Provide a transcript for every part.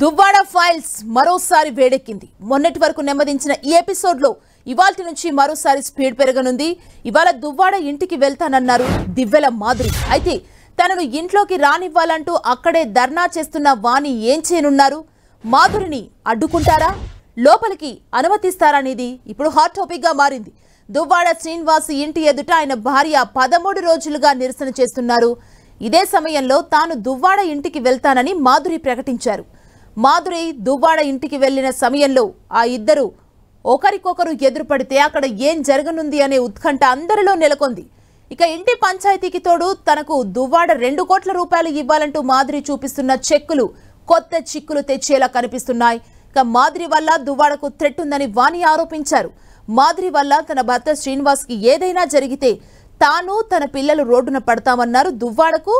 Duvvada files మరోసారి వేడెక్కింది మొన్నటి వరకు నెమ్మదించిన ఈ ఎపిసోడ్లో ఇవాల్టి నుంచి మరోసారి స్పీడ్ పెరగనుంది ఇవాళ దువ్వాడ ఇంటికి వెళ్తానన్నారు దివ్వెల మాధురి అయితే తనను ఇంట్లోకి రానివ్వాలంటూ అక్కడే ధర్నా చేస్తున్న వాణి ఏం చేయనున్నారు మాధురిని అడ్డుకుంటారా లోపలికి అనుమతిస్తారనేది ఇప్పుడు హాట్ టాపిక్గా మారింది దువ్వాడ శ్రీనివాస్ ఇంటి ఎదుట ఆయన భార్య పదమూడు రోజులుగా నిరసన చేస్తున్నారు ఇదే సమయంలో తాను దువ్వాడ ఇంటికి వెళ్తానని మాధురి ప్రకటించారు మాధురి దుబాడ ఇంటికి వెళ్లిన సమయంలో ఆ ఇద్దరు ఒకరికొకరు ఎదురుపడితే అక్కడ ఏం జరగనుంది అనే ఉత్కంఠ అందరిలో నెలకొంది ఇక ఇంటి పంచాయతీకి తోడు తనకు దువ్వాడ రెండు కోట్ల రూపాయలు ఇవ్వాలంటూ మాధురి చూపిస్తున్న చెక్కులు కొత్త చిక్కులు తెచ్చేలా కనిపిస్తున్నాయి ఇక మాధురి వల్ల దువ్వాడకు థ్రెట్ ఉందని వాణి ఆరోపించారు మాధురి వల్ల తన భర్త శ్రీనివాస్కి ఏదైనా జరిగితే తాను తన పిల్లలు రోడ్డున పడతామన్నారు దువ్వాడకు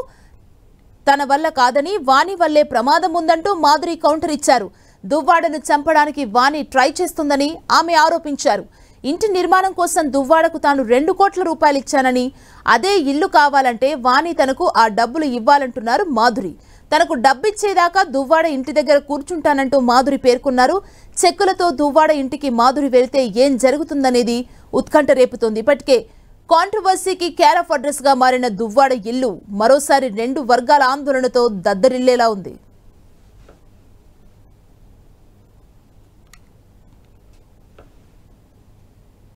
తన వల్ల కాదని వాణి వల్లే ప్రమాదం ఉందంటూ మాధురి కౌంటర్ ఇచ్చారు దువ్వాడను చంపడానికి వాణి ట్రై చేస్తుందని ఆమె ఆరోపించారు ఇంటి నిర్మాణం కోసం దువ్వాడకు తాను రెండు కోట్ల రూపాయలు ఇచ్చానని అదే ఇల్లు కావాలంటే వాణి తనకు ఆ డబ్బులు ఇవ్వాలంటున్నారు మాధురి తనకు డబ్బిచ్చేదాకా దువ్వాడ ఇంటి దగ్గర కూర్చుంటానంటూ మాధురి పేర్కొన్నారు చెక్కులతో దువ్వాడ ఇంటికి మాధురి వెళితే ఏం జరుగుతుందనేది ఉత్కంఠ రేపుతోంది ఇప్పటికే కాంట్రవర్సీకి క్యారఫ్ అడ్రస్గా మారిన దువ్వాడ ఇల్లు మరోసారి రెండు వర్గాల ఆందోళనతో దద్దరిల్లేలా ఉంది